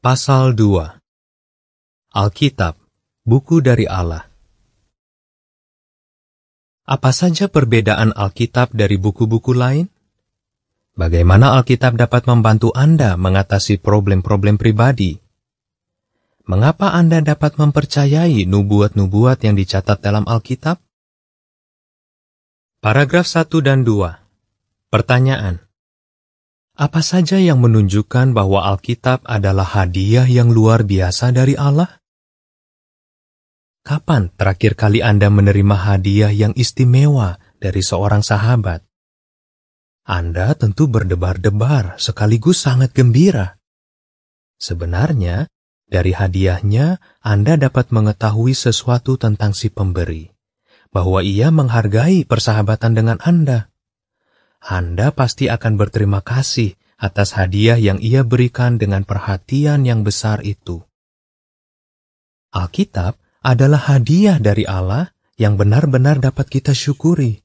Pasal 2 Alkitab, buku dari Allah Apa saja perbedaan Alkitab dari buku-buku lain? Bagaimana Alkitab dapat membantu Anda mengatasi problem-problem pribadi? Mengapa Anda dapat mempercayai nubuat-nubuat yang dicatat dalam Alkitab? Paragraf 1 dan 2 Pertanyaan apa saja yang menunjukkan bahwa Alkitab adalah hadiah yang luar biasa dari Allah? Kapan terakhir kali Anda menerima hadiah yang istimewa dari seorang sahabat? Anda tentu berdebar-debar sekaligus sangat gembira. Sebenarnya, dari hadiahnya Anda dapat mengetahui sesuatu tentang si pemberi, bahwa ia menghargai persahabatan dengan Anda anda pasti akan berterima kasih atas hadiah yang ia berikan dengan perhatian yang besar itu. Alkitab adalah hadiah dari Allah yang benar-benar dapat kita syukuri.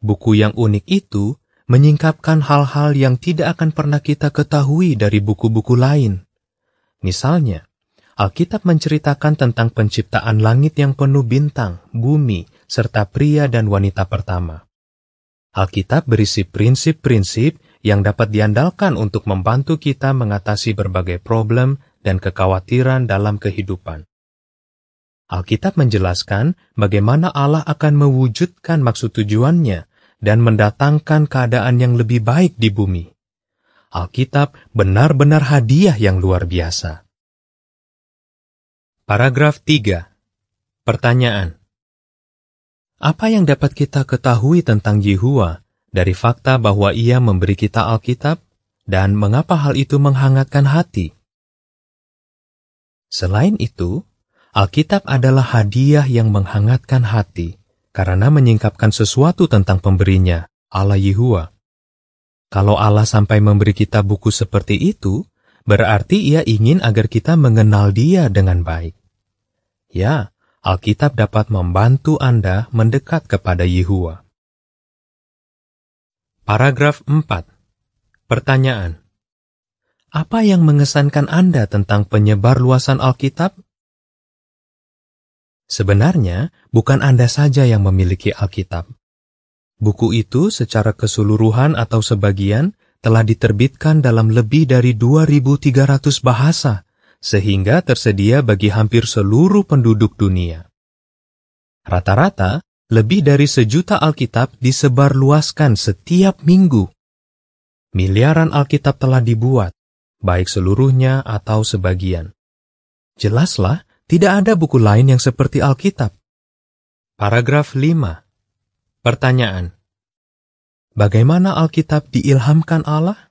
Buku yang unik itu menyingkapkan hal-hal yang tidak akan pernah kita ketahui dari buku-buku lain. Misalnya, Alkitab menceritakan tentang penciptaan langit yang penuh bintang, bumi, serta pria dan wanita pertama. Alkitab berisi prinsip-prinsip yang dapat diandalkan untuk membantu kita mengatasi berbagai problem dan kekhawatiran dalam kehidupan. Alkitab menjelaskan bagaimana Allah akan mewujudkan maksud tujuannya dan mendatangkan keadaan yang lebih baik di bumi. Alkitab benar-benar hadiah yang luar biasa. Paragraf 3. Pertanyaan. Apa yang dapat kita ketahui tentang Yehua dari fakta bahwa ia memberi kita Alkitab dan mengapa hal itu menghangatkan hati? Selain itu, Alkitab adalah hadiah yang menghangatkan hati karena menyingkapkan sesuatu tentang pemberinya, Allah Yehua. Kalau Allah sampai memberi kita buku seperti itu, berarti ia ingin agar kita mengenal dia dengan baik. Ya, Alkitab dapat membantu Anda mendekat kepada Yehua. Paragraf 4. Pertanyaan. Apa yang mengesankan Anda tentang penyebar luasan Alkitab? Sebenarnya, bukan Anda saja yang memiliki Alkitab. Buku itu secara keseluruhan atau sebagian telah diterbitkan dalam lebih dari 2.300 bahasa sehingga tersedia bagi hampir seluruh penduduk dunia. Rata-rata, lebih dari sejuta Alkitab disebarluaskan setiap minggu. Miliaran Alkitab telah dibuat, baik seluruhnya atau sebagian. Jelaslah, tidak ada buku lain yang seperti Alkitab. Paragraf 5. Pertanyaan. Bagaimana Alkitab diilhamkan Allah?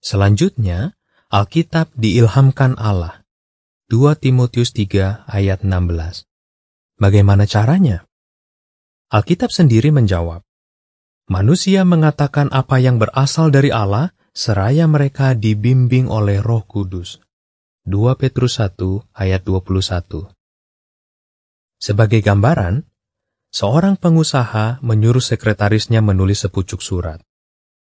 Selanjutnya, Alkitab diilhamkan Allah. 2 Timotius 3 ayat 16. Bagaimana caranya? Alkitab sendiri menjawab, Manusia mengatakan apa yang berasal dari Allah, seraya mereka dibimbing oleh roh kudus. 2 Petrus 1 ayat 21 Sebagai gambaran, seorang pengusaha menyuruh sekretarisnya menulis sepucuk surat.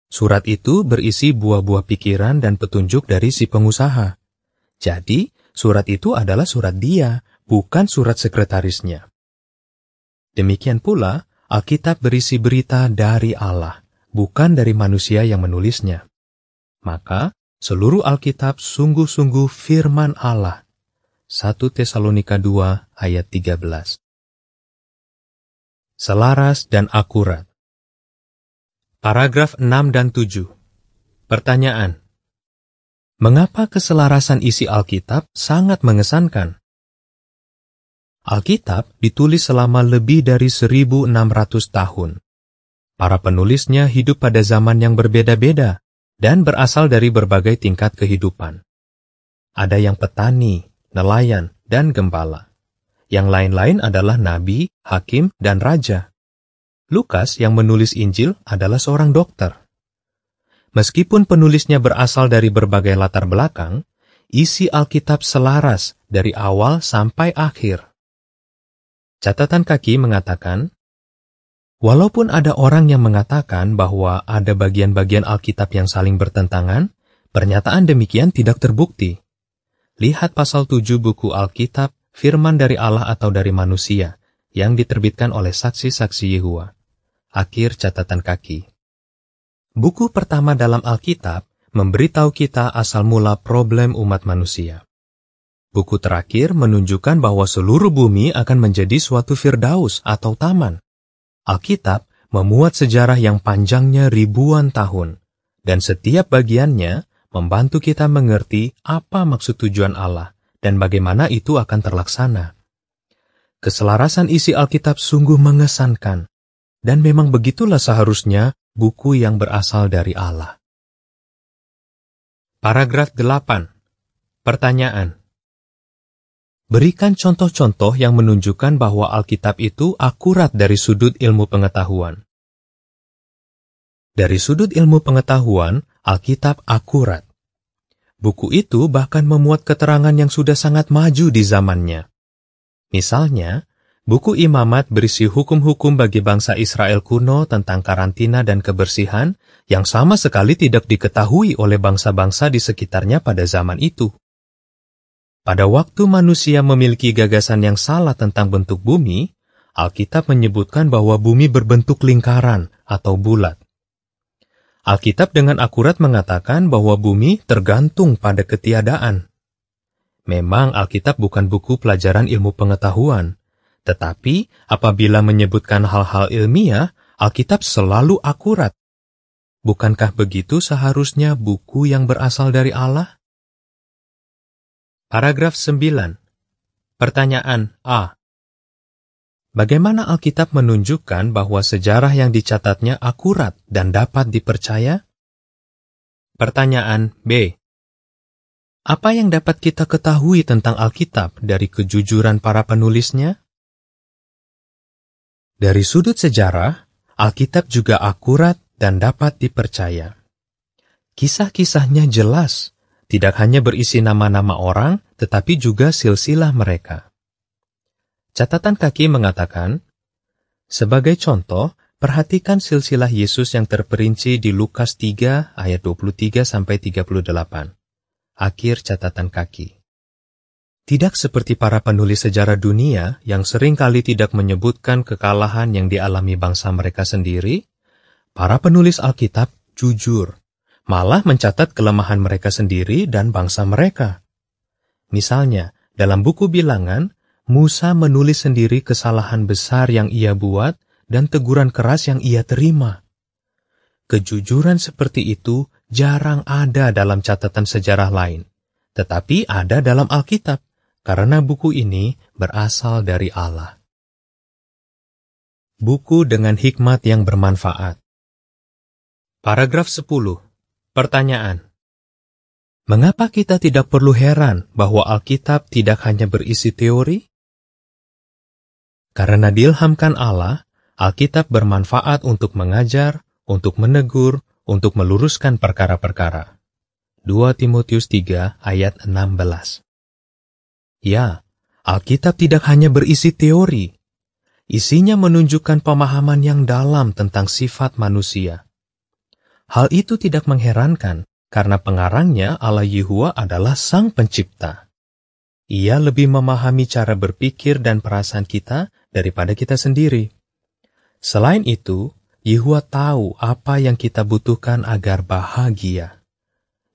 Surat itu berisi buah-buah pikiran dan petunjuk dari si pengusaha. Jadi, surat itu adalah surat dia, bukan surat sekretarisnya. Demikian pula, Alkitab berisi berita dari Allah, bukan dari manusia yang menulisnya. Maka, seluruh Alkitab sungguh-sungguh firman Allah. 1 Tesalonika 2 ayat 13 Selaras dan akurat Paragraf 6 dan 7 Pertanyaan Mengapa keselarasan isi Alkitab sangat mengesankan? Alkitab ditulis selama lebih dari 1600 tahun. Para penulisnya hidup pada zaman yang berbeda-beda dan berasal dari berbagai tingkat kehidupan. Ada yang petani, nelayan, dan gembala. Yang lain-lain adalah nabi, hakim, dan raja. Lukas yang menulis Injil adalah seorang dokter. Meskipun penulisnya berasal dari berbagai latar belakang, isi Alkitab selaras dari awal sampai akhir. Catatan kaki mengatakan, Walaupun ada orang yang mengatakan bahwa ada bagian-bagian Alkitab yang saling bertentangan, pernyataan demikian tidak terbukti. Lihat pasal 7 buku Alkitab, firman dari Allah atau dari manusia, yang diterbitkan oleh saksi-saksi Yehuwa. Akhir catatan kaki. Buku pertama dalam Alkitab memberitahu kita asal mula problem umat manusia. Buku terakhir menunjukkan bahwa seluruh bumi akan menjadi suatu firdaus atau taman. Alkitab memuat sejarah yang panjangnya ribuan tahun, dan setiap bagiannya membantu kita mengerti apa maksud tujuan Allah dan bagaimana itu akan terlaksana. Keselarasan isi Alkitab sungguh mengesankan. Dan memang begitulah seharusnya buku yang berasal dari Allah. Paragraf 8. Pertanyaan. Berikan contoh-contoh yang menunjukkan bahwa Alkitab itu akurat dari sudut ilmu pengetahuan. Dari sudut ilmu pengetahuan, Alkitab akurat. Buku itu bahkan memuat keterangan yang sudah sangat maju di zamannya. Misalnya, Buku Imamat berisi hukum-hukum bagi bangsa Israel kuno tentang karantina dan kebersihan yang sama sekali tidak diketahui oleh bangsa-bangsa di sekitarnya pada zaman itu. Pada waktu manusia memiliki gagasan yang salah tentang bentuk bumi, Alkitab menyebutkan bahwa bumi berbentuk lingkaran atau bulat. Alkitab dengan akurat mengatakan bahwa bumi tergantung pada ketiadaan. Memang Alkitab bukan buku pelajaran ilmu pengetahuan, tetapi apabila menyebutkan hal-hal ilmiah, Alkitab selalu akurat. Bukankah begitu seharusnya buku yang berasal dari Allah? Paragraf 9. Pertanyaan A. Bagaimana Alkitab menunjukkan bahwa sejarah yang dicatatnya akurat dan dapat dipercaya? Pertanyaan B. Apa yang dapat kita ketahui tentang Alkitab dari kejujuran para penulisnya? Dari sudut sejarah, Alkitab juga akurat dan dapat dipercaya. Kisah-kisahnya jelas, tidak hanya berisi nama-nama orang, tetapi juga silsilah mereka. Catatan kaki mengatakan, sebagai contoh, perhatikan silsilah Yesus yang terperinci di Lukas 3 ayat 23 38. Akhir catatan kaki. Tidak seperti para penulis sejarah dunia yang seringkali tidak menyebutkan kekalahan yang dialami bangsa mereka sendiri, para penulis Alkitab jujur, malah mencatat kelemahan mereka sendiri dan bangsa mereka. Misalnya, dalam buku bilangan, Musa menulis sendiri kesalahan besar yang ia buat dan teguran keras yang ia terima. Kejujuran seperti itu jarang ada dalam catatan sejarah lain, tetapi ada dalam Alkitab karena buku ini berasal dari Allah. Buku dengan hikmat yang bermanfaat. Paragraf 10. Pertanyaan. Mengapa kita tidak perlu heran bahwa Alkitab tidak hanya berisi teori? Karena diilhamkan Allah, Alkitab bermanfaat untuk mengajar, untuk menegur, untuk meluruskan perkara-perkara. 2 Timotius 3 ayat 16 Ya, Alkitab tidak hanya berisi teori. Isinya menunjukkan pemahaman yang dalam tentang sifat manusia. Hal itu tidak mengherankan karena pengarangnya Allah Yehua adalah Sang Pencipta. Ia lebih memahami cara berpikir dan perasaan kita daripada kita sendiri. Selain itu, Yehua tahu apa yang kita butuhkan agar bahagia.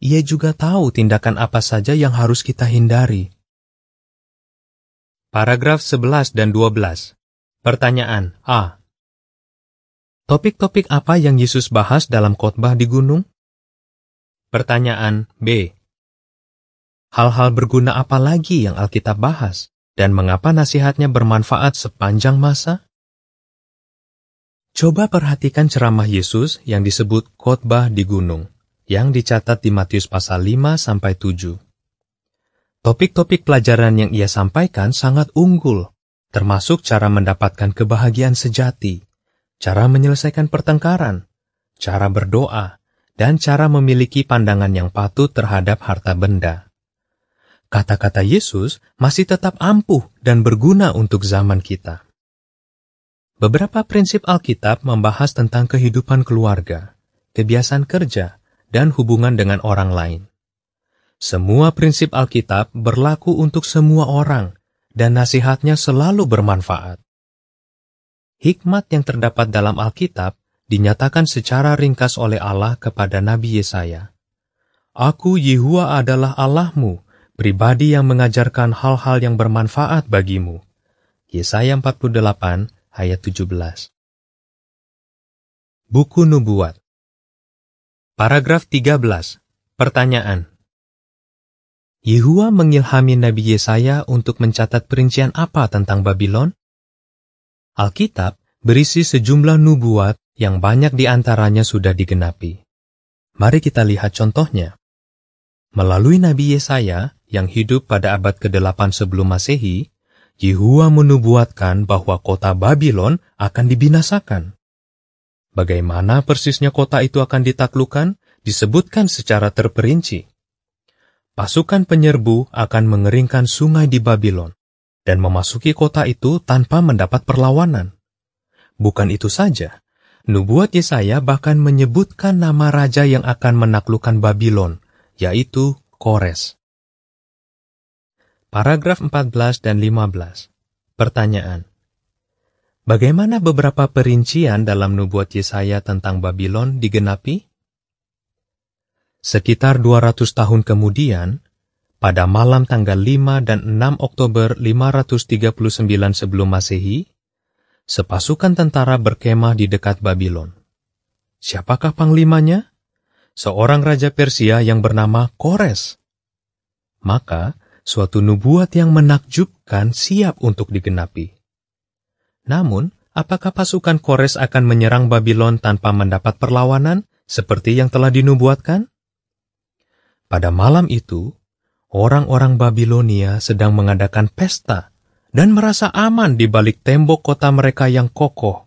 Ia juga tahu tindakan apa saja yang harus kita hindari. Paragraf 11 dan 12. Pertanyaan A. Topik-topik apa yang Yesus bahas dalam khotbah di gunung? Pertanyaan B. Hal-hal berguna apa lagi yang Alkitab bahas dan mengapa nasihatnya bermanfaat sepanjang masa? Coba perhatikan ceramah Yesus yang disebut khotbah di gunung yang dicatat di Matius pasal 5 sampai 7. Topik-topik pelajaran yang ia sampaikan sangat unggul, termasuk cara mendapatkan kebahagiaan sejati, cara menyelesaikan pertengkaran, cara berdoa, dan cara memiliki pandangan yang patut terhadap harta benda. Kata-kata Yesus masih tetap ampuh dan berguna untuk zaman kita. Beberapa prinsip Alkitab membahas tentang kehidupan keluarga, kebiasaan kerja, dan hubungan dengan orang lain. Semua prinsip Alkitab berlaku untuk semua orang, dan nasihatnya selalu bermanfaat. Hikmat yang terdapat dalam Alkitab dinyatakan secara ringkas oleh Allah kepada Nabi Yesaya. Aku Yehua adalah Allahmu, pribadi yang mengajarkan hal-hal yang bermanfaat bagimu. Yesaya 48 ayat 17 Buku Nubuat Paragraf 13 Pertanyaan Yehua mengilhami Nabi Yesaya untuk mencatat perincian apa tentang Babylon? Alkitab berisi sejumlah nubuat yang banyak di antaranya sudah digenapi. Mari kita lihat contohnya. Melalui Nabi Yesaya yang hidup pada abad ke-8 sebelum Masehi, Yehua menubuatkan bahwa kota Babylon akan dibinasakan. Bagaimana persisnya kota itu akan ditaklukan disebutkan secara terperinci pasukan penyerbu akan mengeringkan sungai di Babylon dan memasuki kota itu tanpa mendapat perlawanan. Bukan itu saja, nubuat Yesaya bahkan menyebutkan nama raja yang akan menaklukkan Babylon, yaitu Kores. Paragraf 14 dan 15. Pertanyaan. Bagaimana beberapa perincian dalam nubuat Yesaya tentang Babylon digenapi? Sekitar 200 tahun kemudian, pada malam tanggal 5 dan 6 Oktober 539 sebelum Masehi, sepasukan tentara berkemah di dekat Babylon. Siapakah panglimanya? Seorang raja Persia yang bernama Kores. Maka, suatu nubuat yang menakjubkan siap untuk digenapi. Namun, apakah pasukan Kores akan menyerang Babylon tanpa mendapat perlawanan seperti yang telah dinubuatkan? Pada malam itu, orang-orang Babilonia sedang mengadakan pesta dan merasa aman di balik tembok kota mereka yang kokoh.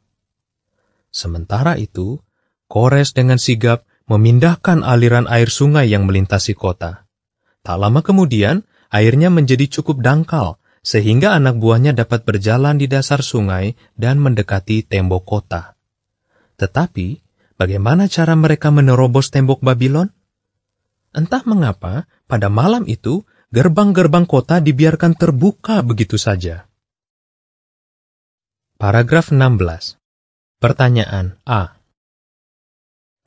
Sementara itu, Kores dengan sigap memindahkan aliran air sungai yang melintasi kota. Tak lama kemudian, airnya menjadi cukup dangkal sehingga anak buahnya dapat berjalan di dasar sungai dan mendekati tembok kota. Tetapi, bagaimana cara mereka menerobos tembok Babylon? Entah mengapa, pada malam itu, gerbang-gerbang kota dibiarkan terbuka begitu saja. Paragraf 16 Pertanyaan A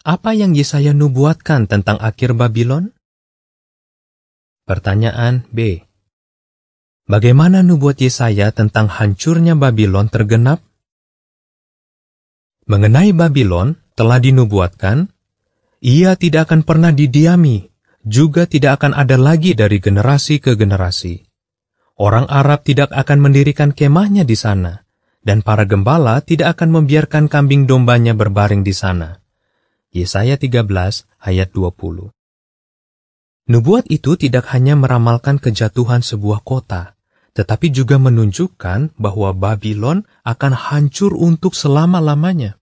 Apa yang Yesaya nubuatkan tentang akhir Babylon? Pertanyaan B Bagaimana nubuat Yesaya tentang hancurnya Babylon tergenap? Mengenai Babylon, telah dinubuatkan, ia tidak akan pernah didiami juga tidak akan ada lagi dari generasi ke generasi. Orang Arab tidak akan mendirikan kemahnya di sana, dan para gembala tidak akan membiarkan kambing dombanya berbaring di sana. Yesaya 13 ayat 20 Nubuat itu tidak hanya meramalkan kejatuhan sebuah kota, tetapi juga menunjukkan bahwa Babylon akan hancur untuk selama-lamanya.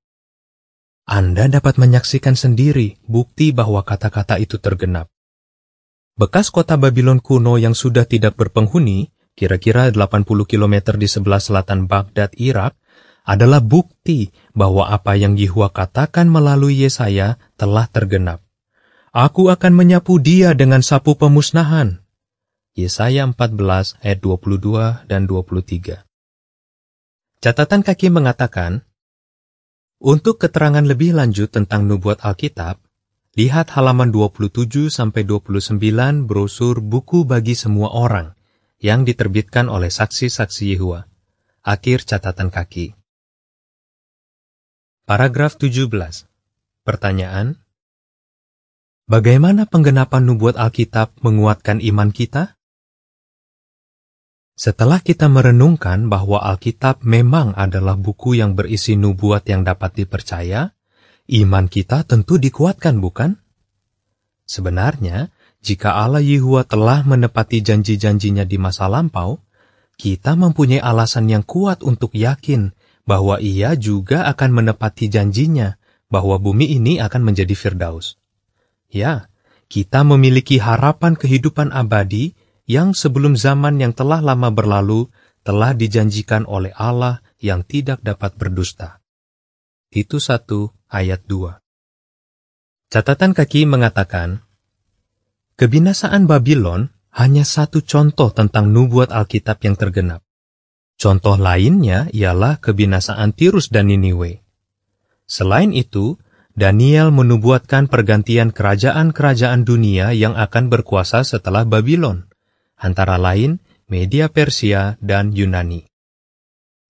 Anda dapat menyaksikan sendiri bukti bahwa kata-kata itu tergenap. Bekas kota Babylon kuno yang sudah tidak berpenghuni, kira-kira 80 km di sebelah selatan Baghdad, Irak, adalah bukti bahwa apa yang Yehua katakan melalui Yesaya telah tergenap. Aku akan menyapu dia dengan sapu pemusnahan. Yesaya 14 ayat 22 dan 23. Catatan kaki mengatakan, untuk keterangan lebih lanjut tentang nubuat Alkitab, Lihat halaman 27-29 brosur buku bagi semua orang yang diterbitkan oleh saksi-saksi Yehua. Akhir catatan kaki. Paragraf 17. Pertanyaan. Bagaimana penggenapan nubuat Alkitab menguatkan iman kita? Setelah kita merenungkan bahwa Alkitab memang adalah buku yang berisi nubuat yang dapat dipercaya, iman kita tentu dikuatkan bukan? Sebenarnya, jika Allah Yehua telah menepati janji-janjinya di masa lampau, kita mempunyai alasan yang kuat untuk yakin bahwa ia juga akan menepati janjinya bahwa bumi ini akan menjadi Firdaus. Ya, kita memiliki harapan kehidupan abadi yang sebelum zaman yang telah lama berlalu telah dijanjikan oleh Allah yang tidak dapat berdusta. Itu 1 ayat 2. Catatan kaki mengatakan, Kebinasaan Babylon hanya satu contoh tentang nubuat Alkitab yang tergenap. Contoh lainnya ialah kebinasaan Tirus dan Niniwe. Selain itu, Daniel menubuatkan pergantian kerajaan-kerajaan dunia yang akan berkuasa setelah Babylon, antara lain Media Persia dan Yunani.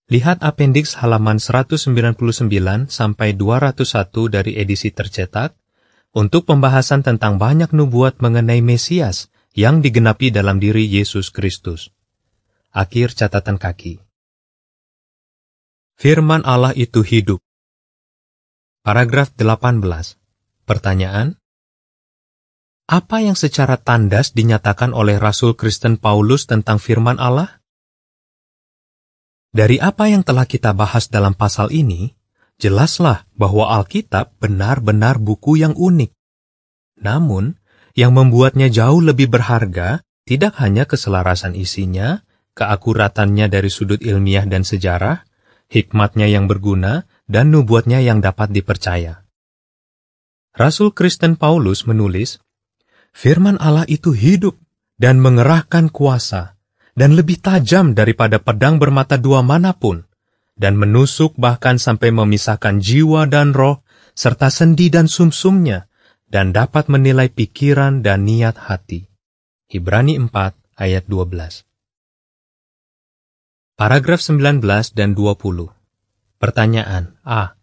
Lihat appendix halaman 199 sampai 201 dari edisi tercetak untuk pembahasan tentang banyak nubuat mengenai Mesias yang digenapi dalam diri Yesus Kristus. Akhir catatan kaki. Firman Allah itu hidup. Paragraf 18. Pertanyaan? Apa yang secara tandas dinyatakan oleh Rasul Kristen Paulus tentang firman Allah? Dari apa yang telah kita bahas dalam pasal ini, jelaslah bahwa Alkitab benar-benar buku yang unik. Namun, yang membuatnya jauh lebih berharga tidak hanya keselarasan isinya, keakuratannya dari sudut ilmiah dan sejarah, hikmatnya yang berguna, dan nubuatnya yang dapat dipercaya. Rasul Kristen Paulus menulis, Firman Allah itu hidup dan mengerahkan kuasa, dan lebih tajam daripada pedang bermata dua manapun, dan menusuk bahkan sampai memisahkan jiwa dan roh, serta sendi dan sumsumnya, dan dapat menilai pikiran dan niat hati. Ibrani 4 ayat 12 Paragraf 19 dan 20 Pertanyaan A.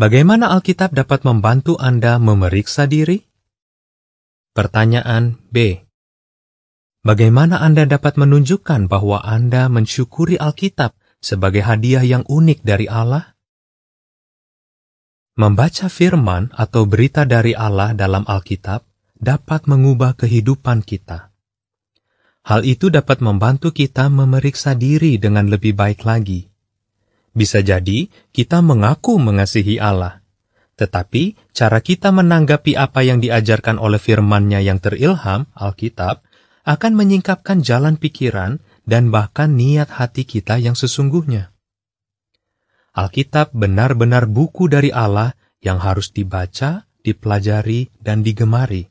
Bagaimana Alkitab dapat membantu Anda memeriksa diri? Pertanyaan B. Bagaimana Anda dapat menunjukkan bahwa Anda mensyukuri Alkitab sebagai hadiah yang unik dari Allah? Membaca firman atau berita dari Allah dalam Alkitab dapat mengubah kehidupan kita. Hal itu dapat membantu kita memeriksa diri dengan lebih baik lagi. Bisa jadi kita mengaku mengasihi Allah, tetapi cara kita menanggapi apa yang diajarkan oleh firman-Nya yang terilham, Alkitab, akan menyingkapkan jalan pikiran dan bahkan niat hati kita yang sesungguhnya. Alkitab benar-benar buku dari Allah yang harus dibaca, dipelajari, dan digemari.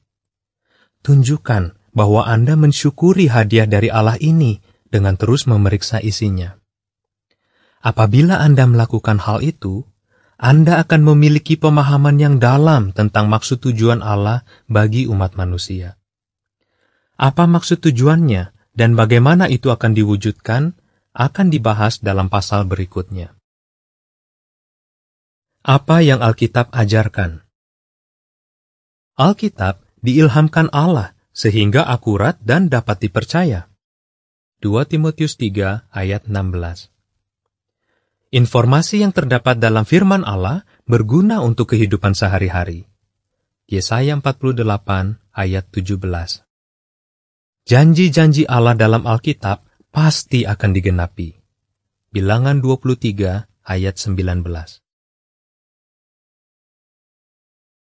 Tunjukkan bahwa Anda mensyukuri hadiah dari Allah ini dengan terus memeriksa isinya. Apabila Anda melakukan hal itu, Anda akan memiliki pemahaman yang dalam tentang maksud tujuan Allah bagi umat manusia. Apa maksud tujuannya dan bagaimana itu akan diwujudkan akan dibahas dalam pasal berikutnya. Apa yang Alkitab ajarkan? Alkitab diilhamkan Allah sehingga akurat dan dapat dipercaya. 2 Timotius 3 ayat 16 Informasi yang terdapat dalam firman Allah berguna untuk kehidupan sehari-hari. Yesaya 48 ayat 17 Janji-janji Allah dalam Alkitab pasti akan digenapi. Bilangan 23 ayat 19.